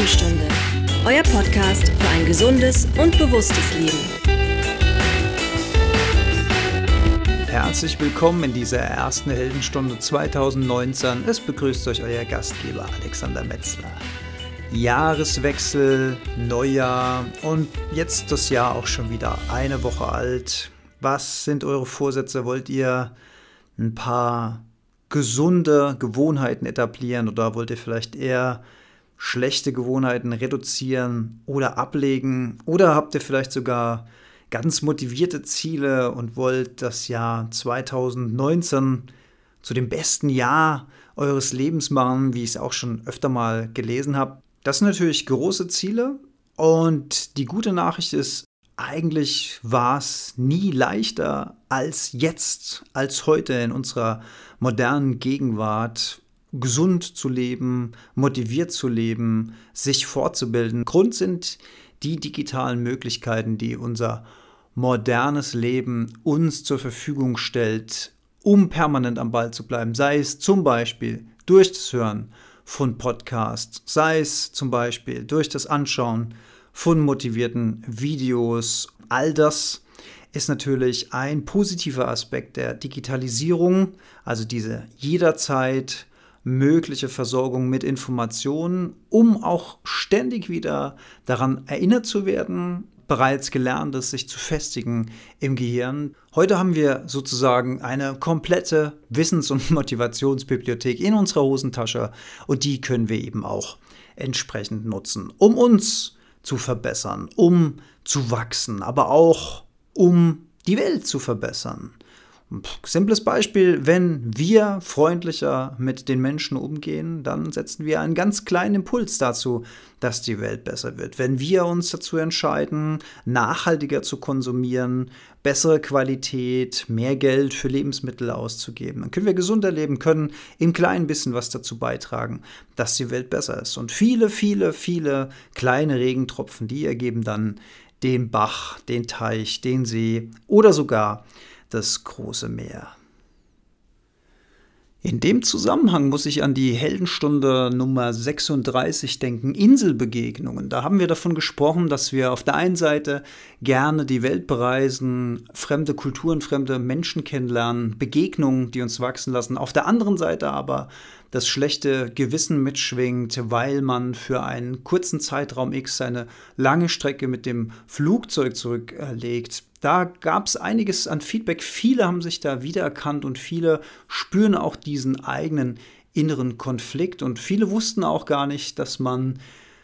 Morgenstunde, euer Podcast für ein gesundes und bewusstes Leben. Herzlich willkommen in dieser ersten Heldenstunde 2019. Es begrüßt euch euer Gastgeber Alexander Metzler. Jahreswechsel, Neujahr und jetzt das Jahr auch schon wieder eine Woche alt. Was sind eure Vorsätze? Wollt ihr ein paar gesunde Gewohnheiten etablieren oder wollt ihr vielleicht eher schlechte Gewohnheiten reduzieren oder ablegen? Oder habt ihr vielleicht sogar ganz motivierte Ziele und wollt das Jahr 2019 zu dem besten Jahr eures Lebens machen, wie ich es auch schon öfter mal gelesen habe? Das sind natürlich große Ziele und die gute Nachricht ist, eigentlich war es nie leichter als jetzt, als heute in unserer modernen Gegenwart gesund zu leben, motiviert zu leben, sich fortzubilden. Grund sind die digitalen Möglichkeiten, die unser modernes Leben uns zur Verfügung stellt, um permanent am Ball zu bleiben. Sei es zum Beispiel durch das Hören von Podcasts, sei es zum Beispiel durch das Anschauen von motivierten Videos. All das ist natürlich ein positiver Aspekt der Digitalisierung, also diese jederzeit mögliche Versorgung mit Informationen, um auch ständig wieder daran erinnert zu werden, bereits Gelerntes sich zu festigen im Gehirn. Heute haben wir sozusagen eine komplette Wissens- und Motivationsbibliothek in unserer Hosentasche und die können wir eben auch entsprechend nutzen, um uns zu verbessern, um zu wachsen, aber auch um die Welt zu verbessern. Simples Beispiel, wenn wir freundlicher mit den Menschen umgehen, dann setzen wir einen ganz kleinen Impuls dazu, dass die Welt besser wird. Wenn wir uns dazu entscheiden, nachhaltiger zu konsumieren, bessere Qualität, mehr Geld für Lebensmittel auszugeben, dann können wir gesunder leben, können im kleinen bisschen was dazu beitragen, dass die Welt besser ist. Und viele, viele, viele kleine Regentropfen, die ergeben dann den Bach, den Teich, den See oder sogar das große Meer. In dem Zusammenhang muss ich an die Heldenstunde Nummer 36 denken, Inselbegegnungen. Da haben wir davon gesprochen, dass wir auf der einen Seite gerne die Welt bereisen, fremde Kulturen, fremde Menschen kennenlernen, Begegnungen, die uns wachsen lassen. Auf der anderen Seite aber das schlechte Gewissen mitschwingt, weil man für einen kurzen Zeitraum X seine lange Strecke mit dem Flugzeug zurücklegt. Da gab es einiges an Feedback. Viele haben sich da wiedererkannt und viele spüren auch diesen eigenen inneren Konflikt. Und viele wussten auch gar nicht, dass man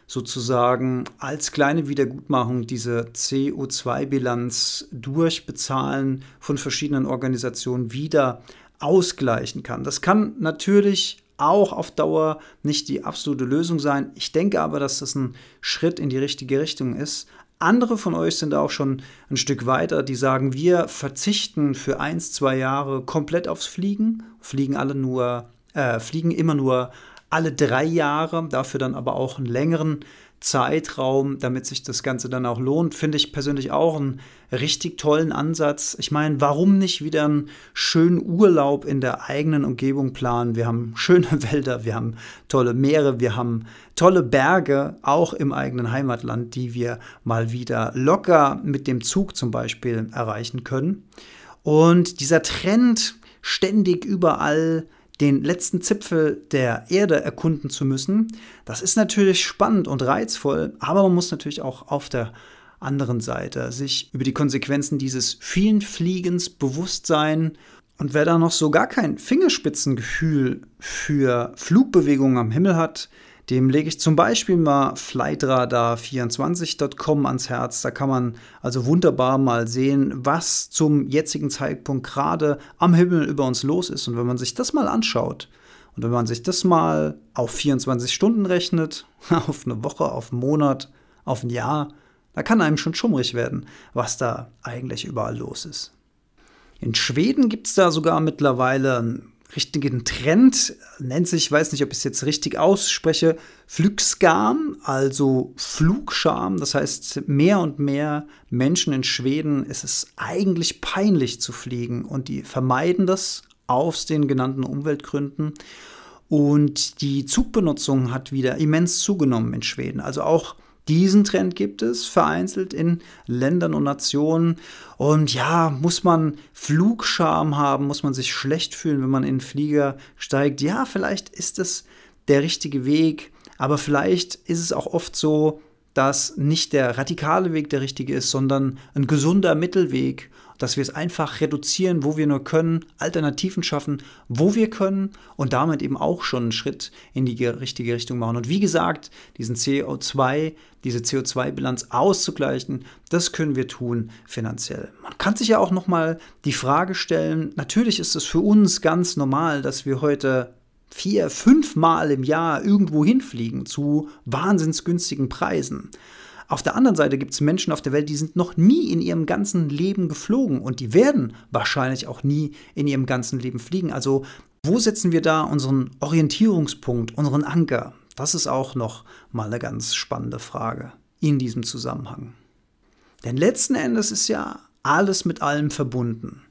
sozusagen als kleine Wiedergutmachung diese CO2-Bilanz durch Bezahlen von verschiedenen Organisationen wieder ausgleichen kann. Das kann natürlich auch auf Dauer nicht die absolute Lösung sein. Ich denke aber, dass das ein Schritt in die richtige Richtung ist. Andere von euch sind auch schon ein Stück weiter, die sagen, wir verzichten für ein, zwei Jahre komplett aufs Fliegen, fliegen alle nur, äh, fliegen immer nur alle drei Jahre, dafür dann aber auch einen längeren Zeitraum, damit sich das Ganze dann auch lohnt, finde ich persönlich auch einen richtig tollen Ansatz. Ich meine, warum nicht wieder einen schönen Urlaub in der eigenen Umgebung planen? Wir haben schöne Wälder, wir haben tolle Meere, wir haben tolle Berge, auch im eigenen Heimatland, die wir mal wieder locker mit dem Zug zum Beispiel erreichen können. Und dieser Trend, ständig überall den letzten Zipfel der Erde erkunden zu müssen, das ist natürlich spannend und reizvoll, aber man muss natürlich auch auf der anderen Seite sich über die Konsequenzen dieses vielen Fliegens bewusst sein. Und wer da noch so gar kein Fingerspitzengefühl für Flugbewegungen am Himmel hat, dem lege ich zum Beispiel mal flightradar24.com ans Herz. Da kann man also wunderbar mal sehen, was zum jetzigen Zeitpunkt gerade am Himmel über uns los ist. Und wenn man sich das mal anschaut, und wenn man sich das mal auf 24 Stunden rechnet, auf eine Woche, auf einen Monat, auf ein Jahr, da kann einem schon schummrig werden, was da eigentlich überall los ist. In Schweden gibt es da sogar mittlerweile ein richtigen Trend, nennt sich, ich weiß nicht, ob ich es jetzt richtig ausspreche, Flügsgarn, also Flugscham. Das heißt, mehr und mehr Menschen in Schweden ist es eigentlich peinlich zu fliegen und die vermeiden das aus den genannten Umweltgründen. Und die Zugbenutzung hat wieder immens zugenommen in Schweden. Also auch diesen Trend gibt es vereinzelt in Ländern und Nationen. Und ja, muss man Flugscham haben? Muss man sich schlecht fühlen, wenn man in den Flieger steigt? Ja, vielleicht ist es der richtige Weg. Aber vielleicht ist es auch oft so, dass nicht der radikale Weg der richtige ist, sondern ein gesunder Mittelweg dass wir es einfach reduzieren, wo wir nur können, Alternativen schaffen, wo wir können und damit eben auch schon einen Schritt in die richtige Richtung machen. Und wie gesagt, diesen CO2, diese CO2-Bilanz auszugleichen, das können wir tun finanziell. Man kann sich ja auch nochmal die Frage stellen, natürlich ist es für uns ganz normal, dass wir heute vier, fünfmal im Jahr irgendwo hinfliegen zu wahnsinnsgünstigen Preisen. Auf der anderen Seite gibt es Menschen auf der Welt, die sind noch nie in ihrem ganzen Leben geflogen und die werden wahrscheinlich auch nie in ihrem ganzen Leben fliegen. Also wo setzen wir da unseren Orientierungspunkt, unseren Anker? Das ist auch noch mal eine ganz spannende Frage in diesem Zusammenhang. Denn letzten Endes ist ja alles mit allem verbunden.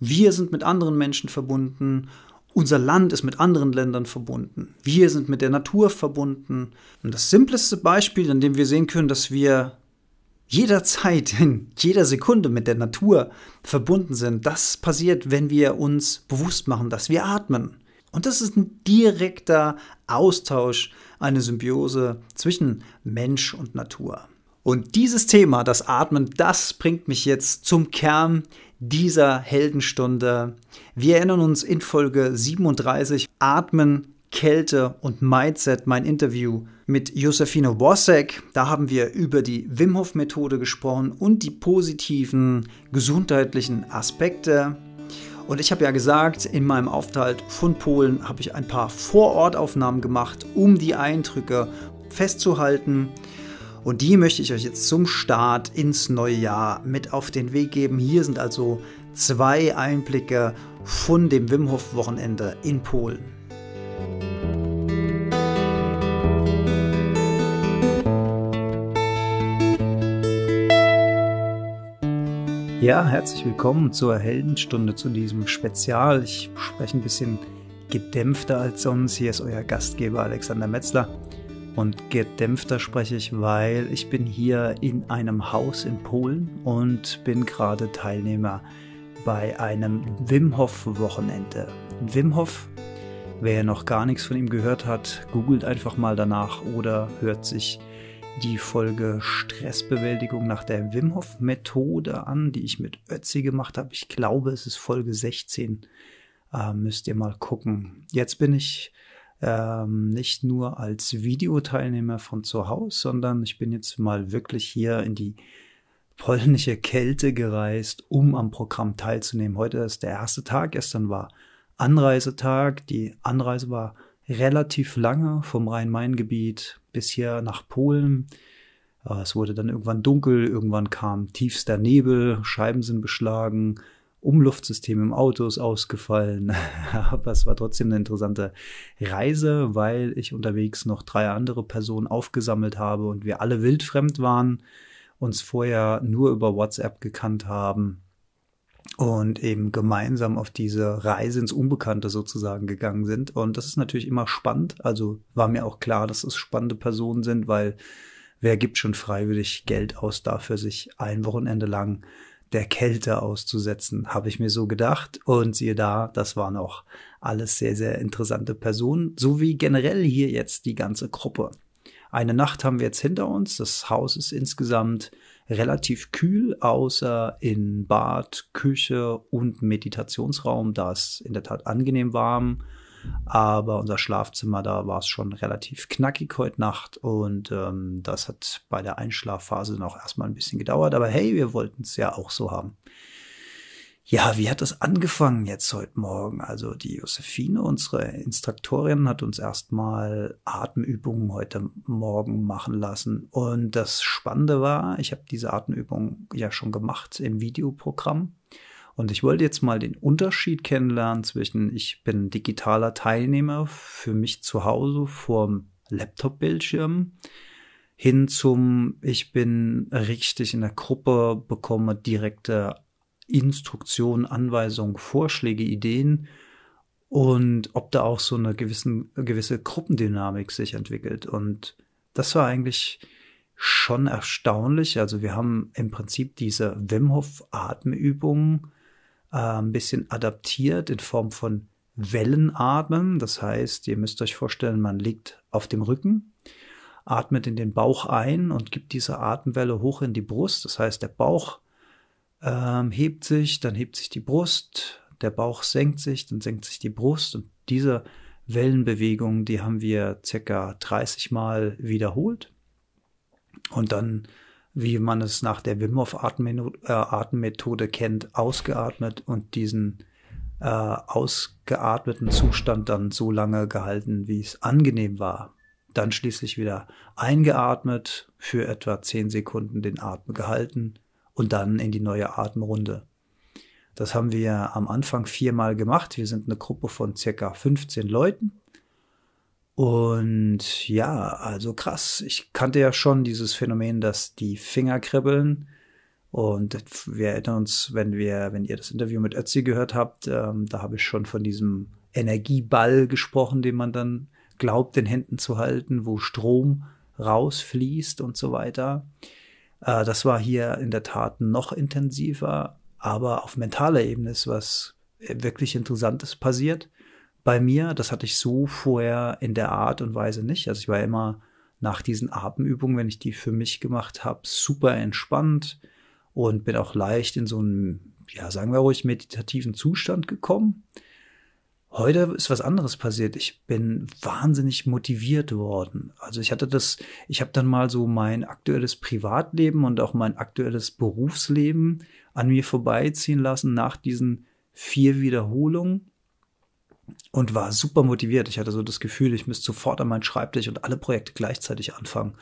Wir sind mit anderen Menschen verbunden unser Land ist mit anderen Ländern verbunden. Wir sind mit der Natur verbunden. Und das simpleste Beispiel, an dem wir sehen können, dass wir jederzeit, in jeder Sekunde mit der Natur verbunden sind, das passiert, wenn wir uns bewusst machen, dass wir atmen. Und das ist ein direkter Austausch, eine Symbiose zwischen Mensch und Natur. Und dieses Thema, das Atmen, das bringt mich jetzt zum Kern dieser Heldenstunde. Wir erinnern uns in Folge 37 Atmen, Kälte und Mindset, mein Interview mit Josefine Wosek. Da haben wir über die Wim Hof Methode gesprochen und die positiven gesundheitlichen Aspekte. Und ich habe ja gesagt, in meinem Aufenthalt von Polen habe ich ein paar Vorortaufnahmen gemacht, um die Eindrücke festzuhalten. Und die möchte ich euch jetzt zum Start ins neue Jahr mit auf den Weg geben. Hier sind also zwei Einblicke von dem Wim Hof Wochenende in Polen. Ja, herzlich willkommen zur Heldenstunde, zu diesem Spezial. Ich spreche ein bisschen gedämpfter als sonst. Hier ist euer Gastgeber Alexander Metzler. Und gedämpfter spreche ich, weil ich bin hier in einem Haus in Polen und bin gerade Teilnehmer bei einem Wim Hof Wochenende. Wim Hof, wer noch gar nichts von ihm gehört hat, googelt einfach mal danach oder hört sich die Folge Stressbewältigung nach der Wim Hof Methode an, die ich mit Ötzi gemacht habe. Ich glaube, es ist Folge 16. Äh, müsst ihr mal gucken. Jetzt bin ich ähm, nicht nur als Videoteilnehmer von zu Hause, sondern ich bin jetzt mal wirklich hier in die polnische Kälte gereist, um am Programm teilzunehmen. Heute ist der erste Tag, gestern war Anreisetag. Die Anreise war relativ lange vom Rhein-Main-Gebiet bis hier nach Polen. Äh, es wurde dann irgendwann dunkel, irgendwann kam tiefster Nebel, Scheiben sind beschlagen, Umluftsystem im Auto ist ausgefallen. Aber es war trotzdem eine interessante Reise, weil ich unterwegs noch drei andere Personen aufgesammelt habe und wir alle wildfremd waren, uns vorher nur über WhatsApp gekannt haben und eben gemeinsam auf diese Reise ins Unbekannte sozusagen gegangen sind. Und das ist natürlich immer spannend. Also war mir auch klar, dass es spannende Personen sind, weil wer gibt schon freiwillig Geld aus dafür, sich ein Wochenende lang der Kälte auszusetzen, habe ich mir so gedacht. Und siehe da, das waren auch alles sehr, sehr interessante Personen, so wie generell hier jetzt die ganze Gruppe. Eine Nacht haben wir jetzt hinter uns. Das Haus ist insgesamt relativ kühl, außer in Bad, Küche und Meditationsraum. Da ist in der Tat angenehm warm. Aber unser Schlafzimmer, da war es schon relativ knackig heute Nacht und ähm, das hat bei der Einschlafphase noch erstmal ein bisschen gedauert. Aber hey, wir wollten es ja auch so haben. Ja, wie hat das angefangen jetzt heute Morgen? Also die Josephine, unsere Instruktorin, hat uns erstmal Atemübungen heute Morgen machen lassen. Und das Spannende war, ich habe diese Atemübung ja schon gemacht im Videoprogramm und ich wollte jetzt mal den Unterschied kennenlernen zwischen, ich bin digitaler Teilnehmer für mich zu Hause vorm Laptop-Bildschirm hin zum, ich bin richtig in der Gruppe, bekomme direkte Instruktionen, Anweisungen, Vorschläge, Ideen und ob da auch so eine gewissen, gewisse Gruppendynamik sich entwickelt. Und das war eigentlich schon erstaunlich. Also wir haben im Prinzip diese Wim Hof Atemübungen äh, ein bisschen adaptiert in Form von Wellenatmen. Das heißt, ihr müsst euch vorstellen, man liegt auf dem Rücken, atmet in den Bauch ein und gibt diese Atemwelle hoch in die Brust. Das heißt, der Bauch ähm, hebt sich, dann hebt sich die Brust, der Bauch senkt sich, dann senkt sich die Brust. Und diese Wellenbewegung, die haben wir circa 30 Mal wiederholt. Und dann wie man es nach der Wim Hof äh, Atemmethode kennt, ausgeatmet und diesen äh, ausgeatmeten Zustand dann so lange gehalten, wie es angenehm war. Dann schließlich wieder eingeatmet, für etwa 10 Sekunden den Atem gehalten und dann in die neue Atemrunde. Das haben wir am Anfang viermal gemacht. Wir sind eine Gruppe von circa 15 Leuten und ja, also krass. Ich kannte ja schon dieses Phänomen, dass die Finger kribbeln. Und wir erinnern uns, wenn wir, wenn ihr das Interview mit Ötzi gehört habt, ähm, da habe ich schon von diesem Energieball gesprochen, den man dann glaubt, in Händen zu halten, wo Strom rausfließt und so weiter. Äh, das war hier in der Tat noch intensiver, aber auf mentaler Ebene ist was äh, wirklich Interessantes passiert bei mir. Das hatte ich so vorher in der Art und Weise nicht. Also ich war immer nach diesen Atemübungen, wenn ich die für mich gemacht habe, super entspannt und bin auch leicht in so einen, ja, sagen wir ruhig, meditativen Zustand gekommen. Heute ist was anderes passiert. Ich bin wahnsinnig motiviert worden. Also ich hatte das, ich habe dann mal so mein aktuelles Privatleben und auch mein aktuelles Berufsleben an mir vorbeiziehen lassen nach diesen vier Wiederholungen und war super motiviert. Ich hatte so das Gefühl, ich müsste sofort an meinen Schreibtisch und alle Projekte gleichzeitig anfangen.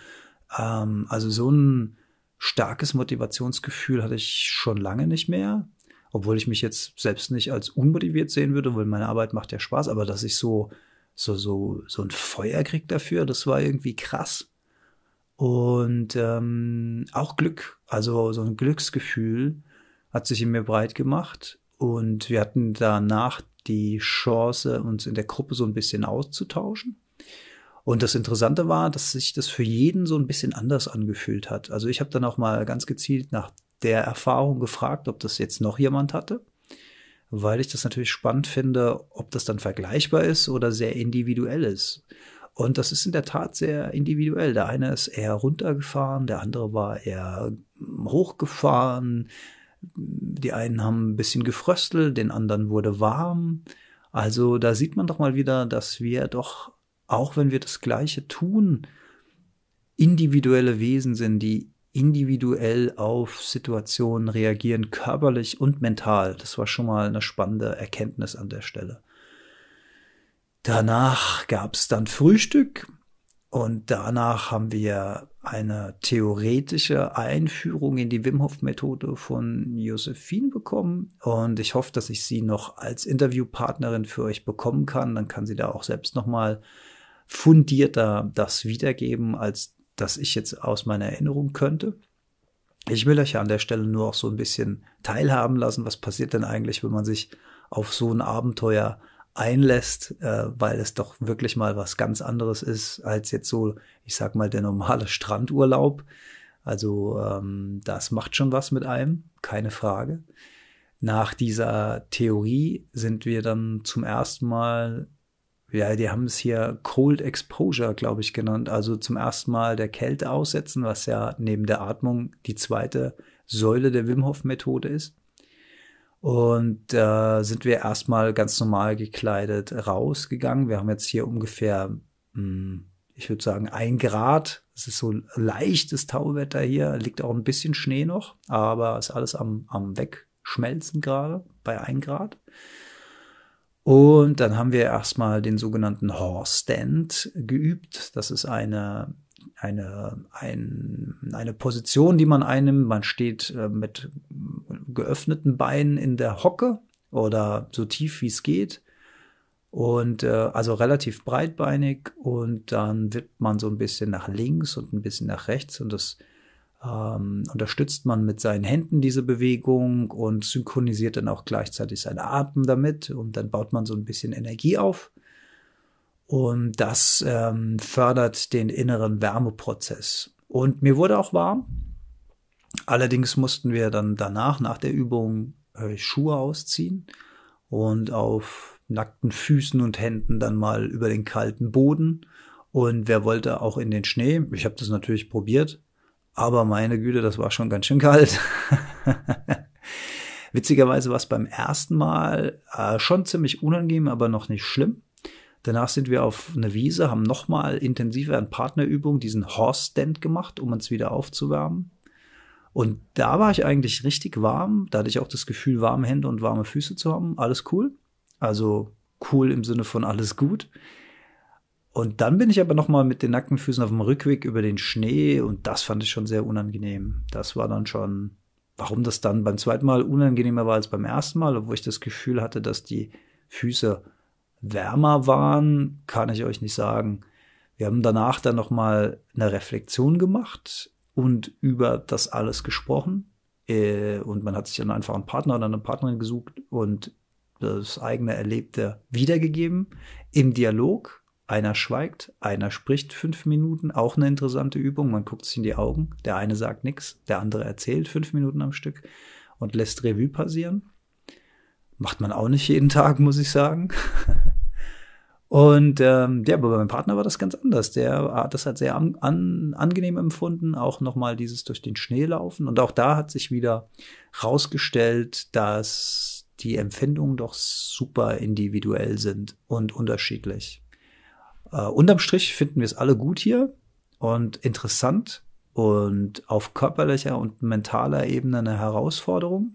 Ähm, also so ein starkes Motivationsgefühl hatte ich schon lange nicht mehr, obwohl ich mich jetzt selbst nicht als unmotiviert sehen würde, weil meine Arbeit macht ja Spaß, aber dass ich so so so so ein Feuer krieg dafür, das war irgendwie krass. Und ähm, auch Glück, also so ein Glücksgefühl hat sich in mir breit gemacht. Und wir hatten danach die Chance, uns in der Gruppe so ein bisschen auszutauschen. Und das Interessante war, dass sich das für jeden so ein bisschen anders angefühlt hat. Also ich habe dann auch mal ganz gezielt nach der Erfahrung gefragt, ob das jetzt noch jemand hatte, weil ich das natürlich spannend finde, ob das dann vergleichbar ist oder sehr individuell ist. Und das ist in der Tat sehr individuell. Der eine ist eher runtergefahren, der andere war eher hochgefahren. Die einen haben ein bisschen gefröstelt, den anderen wurde warm. Also da sieht man doch mal wieder, dass wir doch, auch wenn wir das Gleiche tun, individuelle Wesen sind, die individuell auf Situationen reagieren, körperlich und mental. Das war schon mal eine spannende Erkenntnis an der Stelle. Danach gab es dann Frühstück und danach haben wir eine theoretische Einführung in die Wim Hof Methode von Josephine bekommen und ich hoffe, dass ich sie noch als Interviewpartnerin für euch bekommen kann. Dann kann sie da auch selbst nochmal fundierter das wiedergeben, als dass ich jetzt aus meiner Erinnerung könnte. Ich will euch ja an der Stelle nur auch so ein bisschen teilhaben lassen, was passiert denn eigentlich, wenn man sich auf so ein Abenteuer einlässt, äh, weil es doch wirklich mal was ganz anderes ist als jetzt so, ich sag mal, der normale Strandurlaub. Also ähm, das macht schon was mit einem, keine Frage. Nach dieser Theorie sind wir dann zum ersten Mal, ja, die haben es hier Cold Exposure, glaube ich, genannt. Also zum ersten Mal der Kälte aussetzen, was ja neben der Atmung die zweite Säule der Wim Hof Methode ist. Und äh, sind wir erstmal ganz normal gekleidet rausgegangen. Wir haben jetzt hier ungefähr, mh, hm, ich würde sagen, ein Grad. Es ist so leichtes Tauwetter hier. Liegt auch ein bisschen Schnee noch, aber ist alles am, am Wegschmelzen gerade bei ein Grad. Und dann haben wir erstmal den sogenannten Horse Stand geübt. Das ist eine eine, ein, eine Position, die man einnimmt. Man steht äh, mit geöffneten Beinen in der Hocke oder so tief wie es geht. Und äh, also relativ breitbeinig und dann wippt man so ein bisschen nach links und ein bisschen nach rechts und das ähm, unterstützt man mit seinen Händen diese Bewegung und synchronisiert dann auch gleichzeitig seine Atem damit und dann baut man so ein bisschen Energie auf. Und das ähm, fördert den inneren Wärmeprozess. Und mir wurde auch warm. Allerdings mussten wir dann danach, nach der Übung, äh, Schuhe ausziehen und auf nackten Füßen und Händen dann mal über den kalten Boden. Und wer wollte auch in den Schnee? Ich habe das natürlich probiert, aber meine Güte, das war schon ganz schön kalt. Witzigerweise war es beim ersten Mal äh, schon ziemlich unangenehm, aber noch nicht schlimm. Danach sind wir auf eine Wiese, haben nochmal intensiver an Partnerübungen diesen Horse-Stand gemacht, um uns wieder aufzuwärmen. Und da war ich eigentlich richtig warm. Da hatte ich auch das Gefühl, warme Hände und warme Füße zu haben. Alles cool. Also cool im Sinne von alles gut. Und dann bin ich aber nochmal mit den nackten Füßen auf dem Rückweg über den Schnee und das fand ich schon sehr unangenehm. Das war dann schon, warum das dann beim zweiten Mal unangenehmer war als beim ersten Mal, obwohl ich das Gefühl hatte, dass die Füße wärmer waren, kann ich euch nicht sagen. Wir haben danach dann nochmal eine Reflexion gemacht und über das alles gesprochen. Äh, und man hat sich dann einfach einen Partner oder eine Partnerin gesucht und das eigene Erlebte wiedergegeben im Dialog. Einer schweigt, einer spricht fünf Minuten, auch eine interessante Übung. Man guckt sich in die Augen, der eine sagt nichts, der andere erzählt fünf Minuten am Stück und lässt Revue passieren. Macht man auch nicht jeden Tag, muss ich sagen. Und ähm, ja, aber bei meinem Partner war das ganz anders. Der hat das halt sehr an, an, angenehm empfunden, auch nochmal dieses durch den Schnee laufen. Und auch da hat sich wieder rausgestellt, dass die Empfindungen doch super individuell sind und unterschiedlich. Äh, unterm Strich finden wir es alle gut hier und interessant und auf körperlicher und mentaler Ebene eine Herausforderung,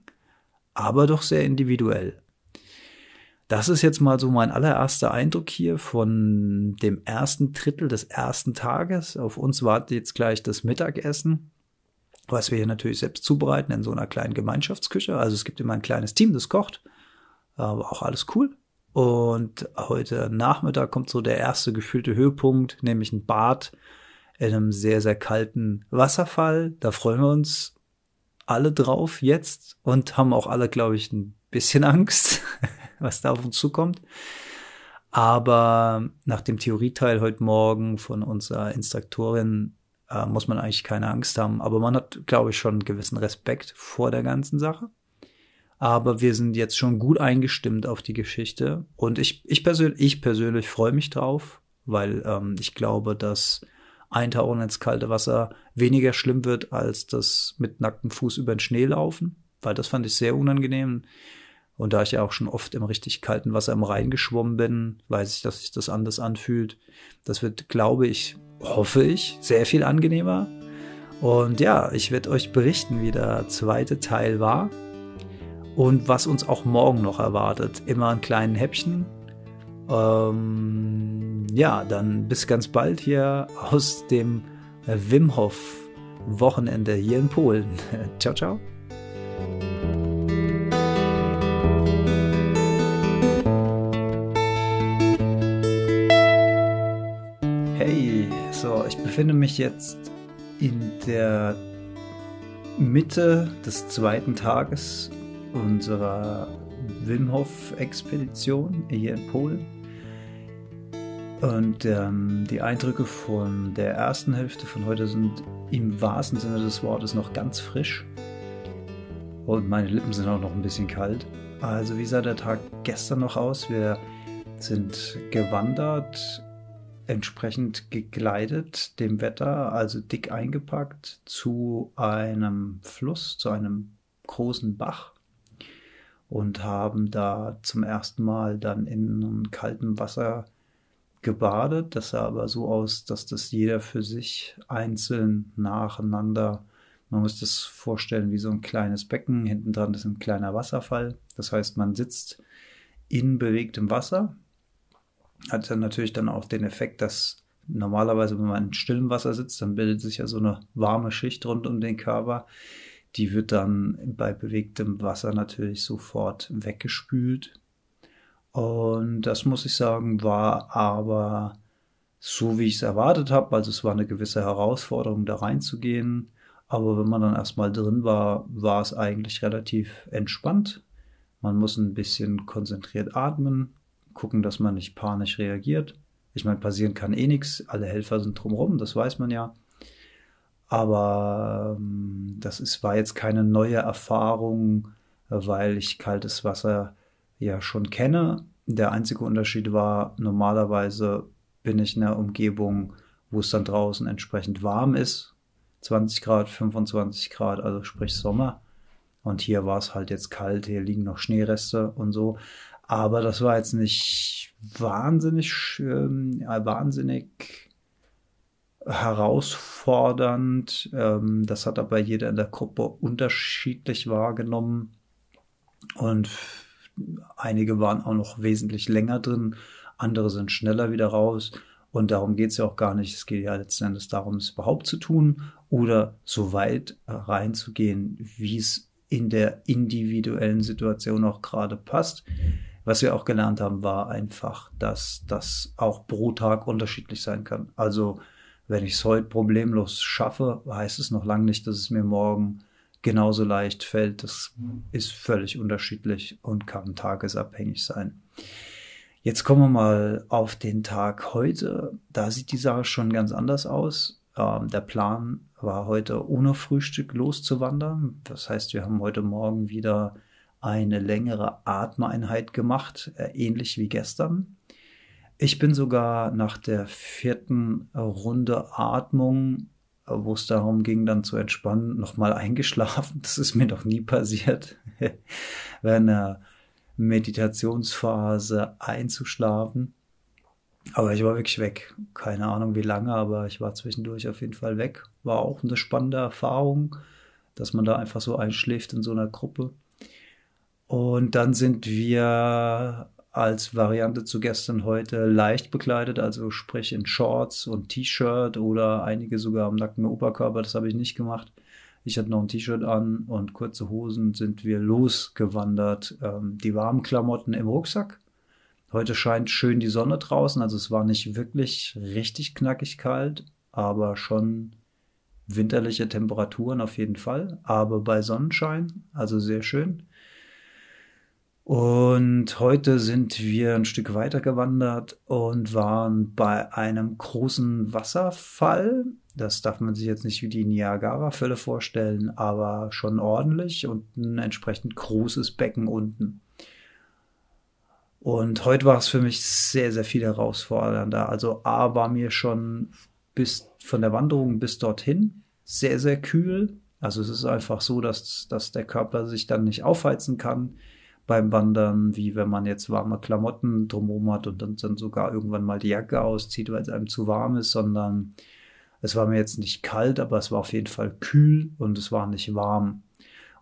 aber doch sehr individuell. Das ist jetzt mal so mein allererster Eindruck hier von dem ersten Drittel des ersten Tages. Auf uns wartet jetzt gleich das Mittagessen, was wir hier natürlich selbst zubereiten in so einer kleinen Gemeinschaftsküche. Also es gibt immer ein kleines Team, das kocht, aber auch alles cool. Und heute Nachmittag kommt so der erste gefühlte Höhepunkt, nämlich ein Bad in einem sehr, sehr kalten Wasserfall. Da freuen wir uns alle drauf jetzt und haben auch alle, glaube ich, ein bisschen Angst. was da auf uns zukommt. Aber nach dem Theorieteil heute Morgen von unserer Instruktorin äh, muss man eigentlich keine Angst haben. Aber man hat, glaube ich, schon einen gewissen Respekt vor der ganzen Sache. Aber wir sind jetzt schon gut eingestimmt auf die Geschichte. Und ich, ich, persön ich persönlich freue mich drauf, weil ähm, ich glaube, dass eintauchen ins kalte Wasser weniger schlimm wird als das mit nacktem Fuß über den Schnee laufen, weil das fand ich sehr unangenehm. Und da ich ja auch schon oft im richtig kalten Wasser im Rhein geschwommen bin, weiß ich, dass sich das anders anfühlt. Das wird, glaube ich, hoffe ich, sehr viel angenehmer. Und ja, ich werde euch berichten, wie der zweite Teil war und was uns auch morgen noch erwartet. Immer ein kleinen Häppchen. Ähm, ja, dann bis ganz bald hier aus dem wimhoff Wochenende hier in Polen. ciao, ciao. befinde mich jetzt in der Mitte des zweiten Tages unserer Wim Hof-Expedition hier in Polen. Und ähm, die Eindrücke von der ersten Hälfte von heute sind im wahrsten Sinne des Wortes noch ganz frisch. Und meine Lippen sind auch noch ein bisschen kalt. Also wie sah der Tag gestern noch aus? Wir sind gewandert entsprechend gekleidet, dem Wetter, also dick eingepackt, zu einem Fluss, zu einem großen Bach und haben da zum ersten Mal dann in kaltem Wasser gebadet. Das sah aber so aus, dass das jeder für sich einzeln nacheinander, man muss das vorstellen wie so ein kleines Becken, hinten dran ist ein kleiner Wasserfall. Das heißt, man sitzt in bewegtem Wasser, hat dann natürlich dann auch den Effekt, dass normalerweise, wenn man in stillem Wasser sitzt, dann bildet sich ja so eine warme Schicht rund um den Körper. Die wird dann bei bewegtem Wasser natürlich sofort weggespült. Und das muss ich sagen, war aber so, wie ich es erwartet habe. Also es war eine gewisse Herausforderung, da reinzugehen. Aber wenn man dann erstmal drin war, war es eigentlich relativ entspannt. Man muss ein bisschen konzentriert atmen gucken, dass man nicht panisch reagiert. Ich meine, passieren kann eh nichts, alle Helfer sind drumherum, das weiß man ja. Aber ähm, das ist, war jetzt keine neue Erfahrung, weil ich kaltes Wasser ja schon kenne. Der einzige Unterschied war, normalerweise bin ich in einer Umgebung, wo es dann draußen entsprechend warm ist. 20 Grad, 25 Grad, also sprich Sommer. Und hier war es halt jetzt kalt, hier liegen noch Schneereste und so. Aber das war jetzt nicht wahnsinnig, ähm, wahnsinnig herausfordernd. Ähm, das hat aber jeder in der Gruppe unterschiedlich wahrgenommen. Und einige waren auch noch wesentlich länger drin, andere sind schneller wieder raus. Und darum geht es ja auch gar nicht. Es geht ja letzten Endes darum, es überhaupt zu tun oder so weit äh, reinzugehen, wie es in der individuellen Situation auch gerade passt. Was wir auch gelernt haben, war einfach, dass das auch pro Tag unterschiedlich sein kann. Also wenn ich es heute problemlos schaffe, heißt es noch lange nicht, dass es mir morgen genauso leicht fällt. Das ist völlig unterschiedlich und kann tagesabhängig sein. Jetzt kommen wir mal auf den Tag heute. Da sieht die Sache schon ganz anders aus. Ähm, der Plan war heute ohne Frühstück loszuwandern. Das heißt, wir haben heute Morgen wieder eine längere Atmeinheit gemacht, äh, ähnlich wie gestern. Ich bin sogar nach der vierten Runde Atmung, äh, wo es darum ging, dann zu entspannen, nochmal eingeschlafen. Das ist mir noch nie passiert, während der Meditationsphase einzuschlafen. Aber ich war wirklich weg. Keine Ahnung wie lange, aber ich war zwischendurch auf jeden Fall weg. War auch eine spannende Erfahrung, dass man da einfach so einschläft in so einer Gruppe. Und dann sind wir als Variante zu gestern heute leicht bekleidet, also sprich in Shorts und T-Shirt oder einige sogar am nackten Oberkörper. Das habe ich nicht gemacht. Ich hatte noch ein T-Shirt an und kurze Hosen sind wir losgewandert. Ähm, die warmen Klamotten im Rucksack. Heute scheint schön die Sonne draußen, also es war nicht wirklich richtig knackig kalt, aber schon winterliche Temperaturen auf jeden Fall. Aber bei Sonnenschein, also sehr schön. Und heute sind wir ein Stück weiter gewandert und waren bei einem großen Wasserfall. Das darf man sich jetzt nicht wie die Niagara-Fälle vorstellen, aber schon ordentlich und ein entsprechend großes Becken unten. Und heute war es für mich sehr, sehr viel herausfordernder. Also A war mir schon bis von der Wanderung bis dorthin sehr, sehr kühl. Also es ist einfach so, dass, dass der Körper sich dann nicht aufheizen kann beim Wandern, wie wenn man jetzt warme Klamotten drumherum hat und dann, dann sogar irgendwann mal die Jacke auszieht, weil es einem zu warm ist, sondern es war mir jetzt nicht kalt, aber es war auf jeden Fall kühl und es war nicht warm.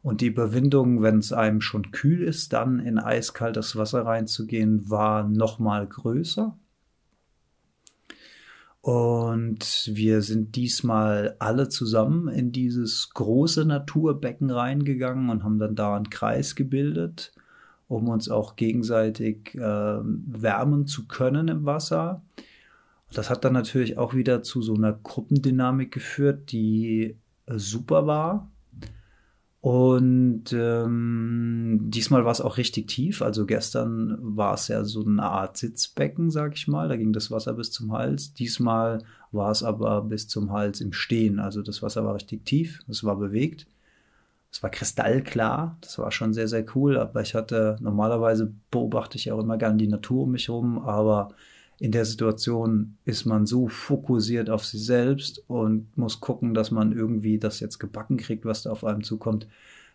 Und die Überwindung, wenn es einem schon kühl ist, dann in eiskaltes Wasser reinzugehen, war nochmal größer. Und wir sind diesmal alle zusammen in dieses große Naturbecken reingegangen und haben dann da einen Kreis gebildet um uns auch gegenseitig äh, wärmen zu können im Wasser. Das hat dann natürlich auch wieder zu so einer Gruppendynamik geführt, die äh, super war. Und ähm, diesmal war es auch richtig tief. Also gestern war es ja so eine Art Sitzbecken, sag ich mal. Da ging das Wasser bis zum Hals. Diesmal war es aber bis zum Hals im Stehen. Also das Wasser war richtig tief, es war bewegt. Es war kristallklar, das war schon sehr, sehr cool, aber ich hatte, normalerweise beobachte ich auch immer gern die Natur um mich herum, aber in der Situation ist man so fokussiert auf sich selbst und muss gucken, dass man irgendwie das jetzt gebacken kriegt, was da auf einem zukommt.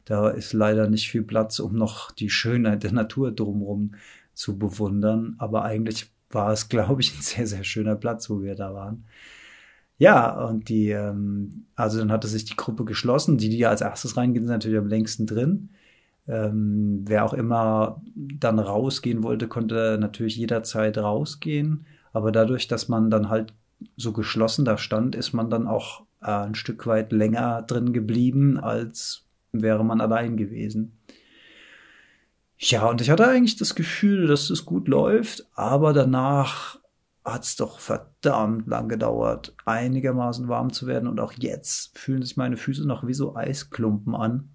Da ist leider nicht viel Platz, um noch die Schönheit der Natur drumherum zu bewundern. Aber eigentlich war es, glaube ich, ein sehr, sehr schöner Platz, wo wir da waren. Ja, und die, ähm, also dann hatte sich die Gruppe geschlossen. Die, die ja als erstes reingehen, sind natürlich am längsten drin. Ähm, wer auch immer dann rausgehen wollte, konnte natürlich jederzeit rausgehen. Aber dadurch, dass man dann halt so geschlossen da stand, ist man dann auch äh, ein Stück weit länger drin geblieben, als wäre man allein gewesen. Ja, und ich hatte eigentlich das Gefühl, dass es gut läuft, aber danach hat es doch verdammt lang gedauert, einigermaßen warm zu werden. Und auch jetzt fühlen sich meine Füße noch wie so Eisklumpen an.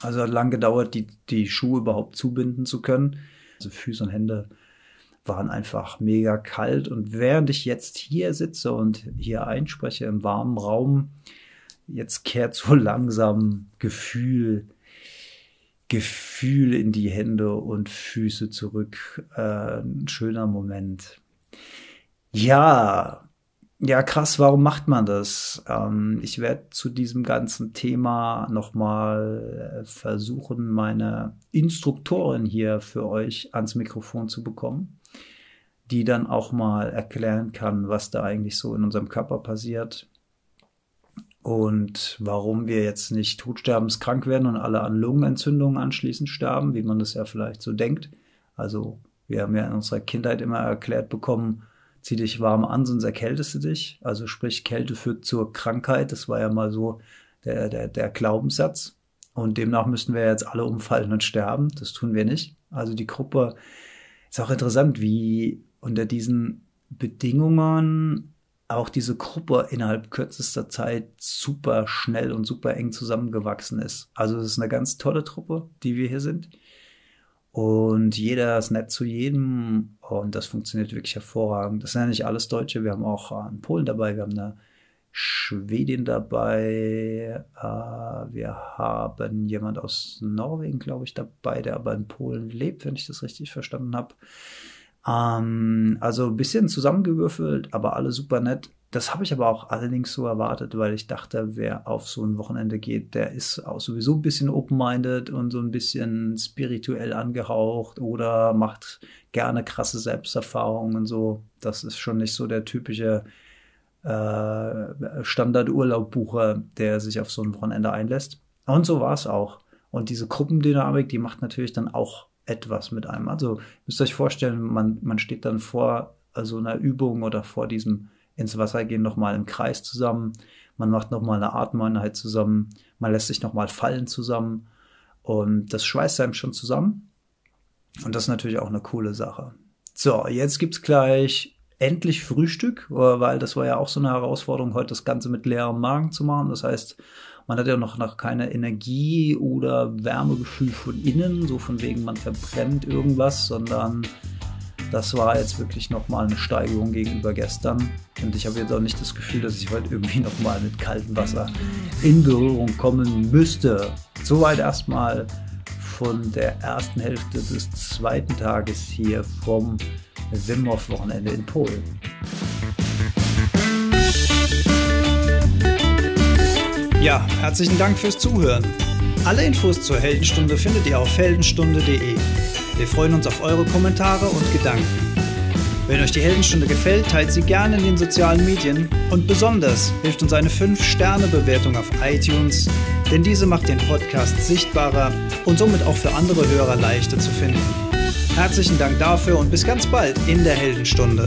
Also hat lang gedauert, die, die Schuhe überhaupt zubinden zu können. Also Füße und Hände waren einfach mega kalt. Und während ich jetzt hier sitze und hier einspreche im warmen Raum, jetzt kehrt so langsam Gefühl, Gefühl in die Hände und Füße zurück. Äh, ein schöner Moment. Ja, ja, krass, warum macht man das? Ähm, ich werde zu diesem ganzen Thema nochmal äh, versuchen, meine Instruktorin hier für euch ans Mikrofon zu bekommen, die dann auch mal erklären kann, was da eigentlich so in unserem Körper passiert und warum wir jetzt nicht totsterbenskrank werden und alle an Lungenentzündungen anschließend sterben, wie man das ja vielleicht so denkt. Also wir haben ja in unserer Kindheit immer erklärt bekommen, zieh dich warm an, sonst erkältest du dich. Also sprich, Kälte führt zur Krankheit. Das war ja mal so der, der, der Glaubenssatz. Und demnach müssten wir jetzt alle umfallen und sterben. Das tun wir nicht. Also die Gruppe ist auch interessant, wie unter diesen Bedingungen auch diese Gruppe innerhalb kürzester Zeit super schnell und super eng zusammengewachsen ist. Also es ist eine ganz tolle Truppe, die wir hier sind. Und jeder ist nett zu jedem und das funktioniert wirklich hervorragend. Das sind ja nicht alles Deutsche, wir haben auch einen äh, Polen dabei, wir haben eine Schwedin dabei, äh, wir haben jemand aus Norwegen, glaube ich, dabei, der aber in Polen lebt, wenn ich das richtig verstanden habe. Ähm, also ein bisschen zusammengewürfelt, aber alle super nett. Das habe ich aber auch allerdings so erwartet, weil ich dachte, wer auf so ein Wochenende geht, der ist auch sowieso ein bisschen open-minded und so ein bisschen spirituell angehaucht oder macht gerne krasse Selbsterfahrungen und so. Das ist schon nicht so der typische äh, Standard-Urlaubbucher, der sich auf so ein Wochenende einlässt. Und so war es auch. Und diese Gruppendynamik, die macht natürlich dann auch etwas mit einem. Also müsst ihr euch vorstellen, man, man steht dann vor äh, so einer Übung oder vor diesem ins Wasser gehen, nochmal im Kreis zusammen. Man macht nochmal eine Atemeinheit zusammen. Man lässt sich nochmal fallen zusammen. Und das schweißt einem schon zusammen. Und das ist natürlich auch eine coole Sache. So, jetzt gibt es gleich endlich Frühstück, weil das war ja auch so eine Herausforderung, heute das Ganze mit leerem Magen zu machen. Das heißt, man hat ja noch, noch keine Energie oder Wärmegefühl von innen, so von wegen man verbrennt irgendwas, sondern das war jetzt wirklich nochmal eine Steigerung gegenüber gestern. Und ich habe jetzt auch nicht das Gefühl, dass ich heute irgendwie nochmal mit kaltem Wasser in Berührung kommen müsste. Soweit erstmal von der ersten Hälfte des zweiten Tages hier vom Wim Wochenende in Polen. Ja, herzlichen Dank fürs Zuhören. Alle Infos zur Heldenstunde findet ihr auf heldenstunde.de. Wir freuen uns auf eure Kommentare und Gedanken. Wenn euch die Heldenstunde gefällt, teilt sie gerne in den sozialen Medien und besonders hilft uns eine 5-Sterne-Bewertung auf iTunes, denn diese macht den Podcast sichtbarer und somit auch für andere Hörer leichter zu finden. Herzlichen Dank dafür und bis ganz bald in der Heldenstunde.